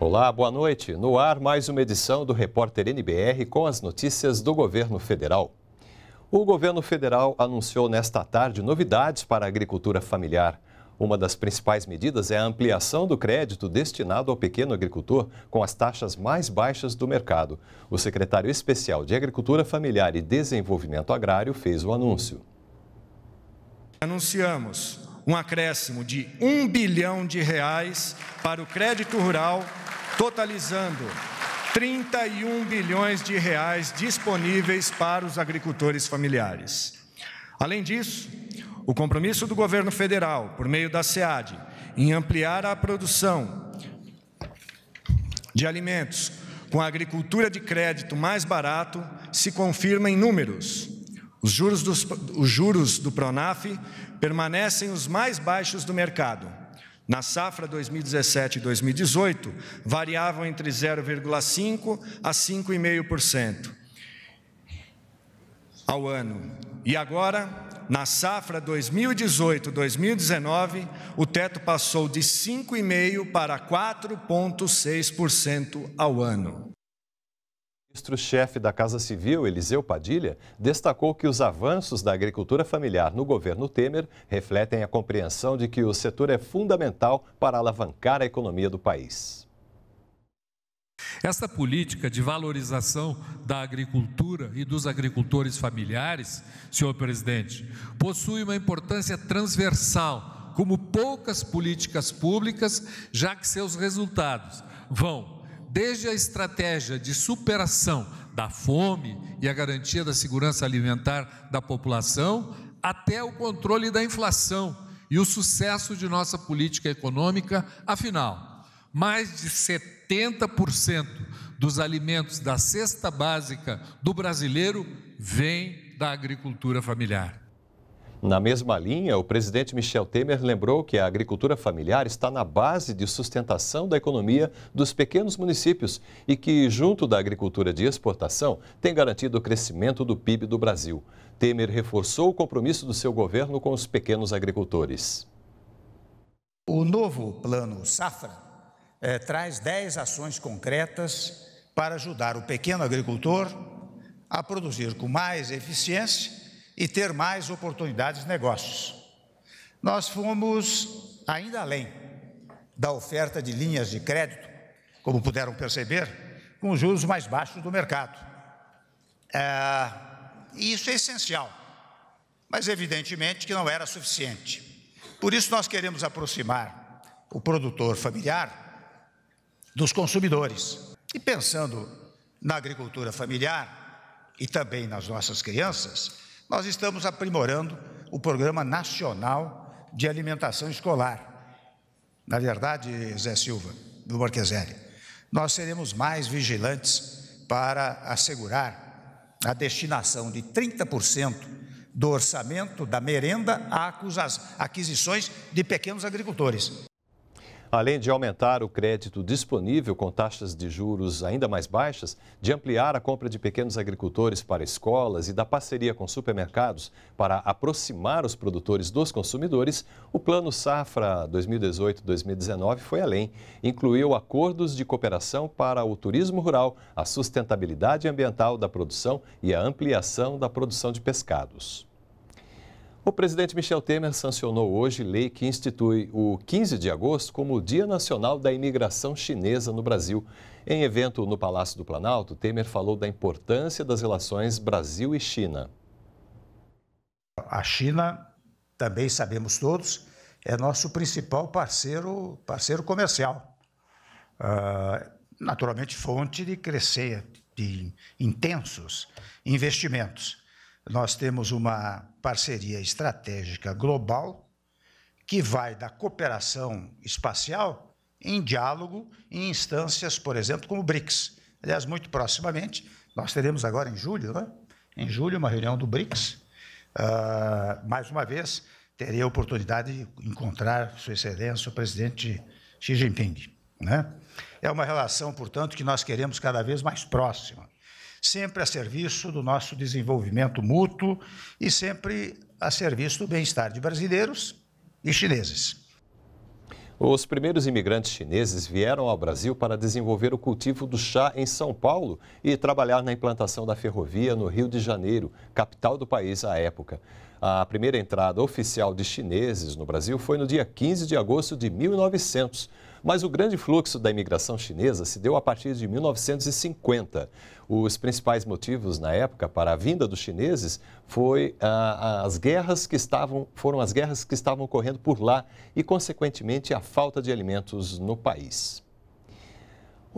Olá, boa noite. No ar, mais uma edição do Repórter NBR com as notícias do governo federal. O governo federal anunciou nesta tarde novidades para a agricultura familiar. Uma das principais medidas é a ampliação do crédito destinado ao pequeno agricultor com as taxas mais baixas do mercado. O secretário especial de Agricultura Familiar e Desenvolvimento Agrário fez o anúncio. Anunciamos um acréscimo de um bilhão de reais para o crédito rural, totalizando 31 bilhões de reais disponíveis para os agricultores familiares. Além disso, o compromisso do governo federal, por meio da SEAD, em ampliar a produção de alimentos com a agricultura de crédito mais barato se confirma em números. Os juros, dos, os juros do Pronaf permanecem os mais baixos do mercado. Na safra 2017 e 2018, variavam entre 0,5% a 5,5% ao ano. E agora, na safra 2018-2019, o teto passou de 5,5% para 4,6% ao ano ministro-chefe da Casa Civil, Eliseu Padilha, destacou que os avanços da agricultura familiar no governo Temer refletem a compreensão de que o setor é fundamental para alavancar a economia do país. Esta política de valorização da agricultura e dos agricultores familiares, senhor presidente, possui uma importância transversal, como poucas políticas públicas, já que seus resultados vão desde a estratégia de superação da fome e a garantia da segurança alimentar da população, até o controle da inflação e o sucesso de nossa política econômica. Afinal, mais de 70% dos alimentos da cesta básica do brasileiro vem da agricultura familiar. Na mesma linha, o presidente Michel Temer lembrou que a agricultura familiar está na base de sustentação da economia dos pequenos municípios e que, junto da agricultura de exportação, tem garantido o crescimento do PIB do Brasil. Temer reforçou o compromisso do seu governo com os pequenos agricultores. O novo plano Safra é, traz 10 ações concretas para ajudar o pequeno agricultor a produzir com mais eficiência e ter mais oportunidades de negócios. Nós fomos ainda além da oferta de linhas de crédito, como puderam perceber, com juros mais baixos do mercado. É, isso é essencial, mas evidentemente que não era suficiente. Por isso, nós queremos aproximar o produtor familiar dos consumidores. E pensando na agricultura familiar e também nas nossas crianças, nós estamos aprimorando o Programa Nacional de Alimentação Escolar. Na verdade, Zé Silva, do Marqueselli, nós seremos mais vigilantes para assegurar a destinação de 30% do orçamento da merenda a aquisições de pequenos agricultores além de aumentar o crédito disponível com taxas de juros ainda mais baixas, de ampliar a compra de pequenos agricultores para escolas e da parceria com supermercados para aproximar os produtores dos consumidores, o Plano Safra 2018-2019 foi além. Incluiu acordos de cooperação para o turismo rural, a sustentabilidade ambiental da produção e a ampliação da produção de pescados. O presidente Michel Temer sancionou hoje lei que institui o 15 de agosto como o Dia Nacional da Imigração Chinesa no Brasil. Em evento no Palácio do Planalto, Temer falou da importância das relações Brasil e China. A China, também sabemos todos, é nosso principal parceiro, parceiro comercial. Uh, naturalmente, fonte de crescer, de intensos investimentos nós temos uma parceria estratégica global que vai da cooperação espacial em diálogo em instâncias, por exemplo, como o BRICS. Aliás, muito proximamente, nós teremos agora em julho, né? em julho, uma reunião do BRICS. Uh, mais uma vez, terei a oportunidade de encontrar Sua Excelência, o presidente Xi Jinping. Né? É uma relação, portanto, que nós queremos cada vez mais próxima sempre a serviço do nosso desenvolvimento mútuo e sempre a serviço do bem-estar de brasileiros e chineses. Os primeiros imigrantes chineses vieram ao Brasil para desenvolver o cultivo do chá em São Paulo e trabalhar na implantação da ferrovia no Rio de Janeiro, capital do país à época. A primeira entrada oficial de chineses no Brasil foi no dia 15 de agosto de 1900 mas o grande fluxo da imigração chinesa se deu a partir de 1950. Os principais motivos na época para a vinda dos chineses foi ah, as guerras que estavam foram as guerras que estavam ocorrendo por lá e consequentemente a falta de alimentos no país.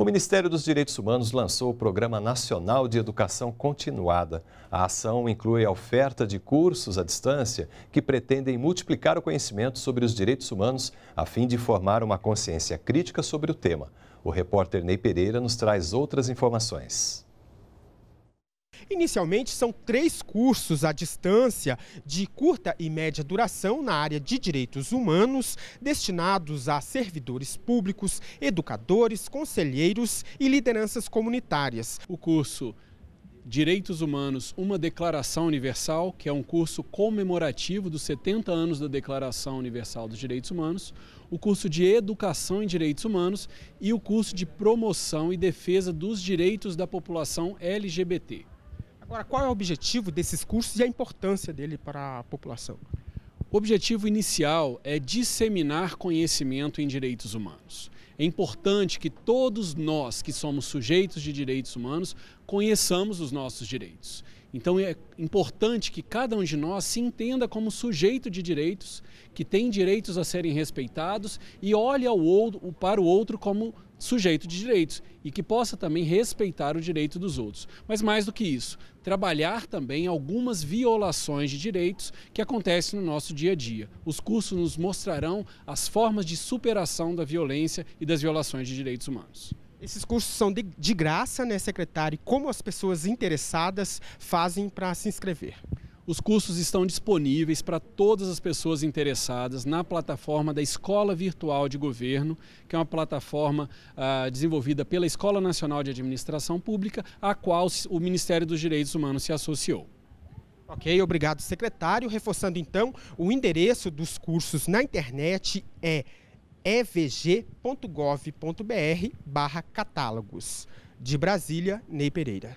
O Ministério dos Direitos Humanos lançou o Programa Nacional de Educação Continuada. A ação inclui a oferta de cursos à distância que pretendem multiplicar o conhecimento sobre os direitos humanos a fim de formar uma consciência crítica sobre o tema. O repórter Ney Pereira nos traz outras informações. Inicialmente, são três cursos à distância de curta e média duração na área de direitos humanos, destinados a servidores públicos, educadores, conselheiros e lideranças comunitárias. O curso Direitos Humanos, uma Declaração Universal, que é um curso comemorativo dos 70 anos da Declaração Universal dos Direitos Humanos, o curso de Educação em Direitos Humanos e o curso de Promoção e Defesa dos Direitos da População LGBT. Agora, qual é o objetivo desses cursos e a importância dele para a população? O objetivo inicial é disseminar conhecimento em direitos humanos. É importante que todos nós que somos sujeitos de direitos humanos conheçamos os nossos direitos. Então é importante que cada um de nós se entenda como sujeito de direitos, que tem direitos a serem respeitados e olhe ao outro, para o outro como sujeito de direitos e que possa também respeitar o direito dos outros. Mas mais do que isso, trabalhar também algumas violações de direitos que acontecem no nosso dia a dia. Os cursos nos mostrarão as formas de superação da violência e das violações de direitos humanos. Esses cursos são de, de graça, né, secretário? Como as pessoas interessadas fazem para se inscrever? Os cursos estão disponíveis para todas as pessoas interessadas na plataforma da Escola Virtual de Governo, que é uma plataforma ah, desenvolvida pela Escola Nacional de Administração Pública, a qual o Ministério dos Direitos Humanos se associou. Ok, obrigado, secretário. Reforçando então, o endereço dos cursos na internet é evg.gov.br/catálogos. De Brasília, Ney Pereira.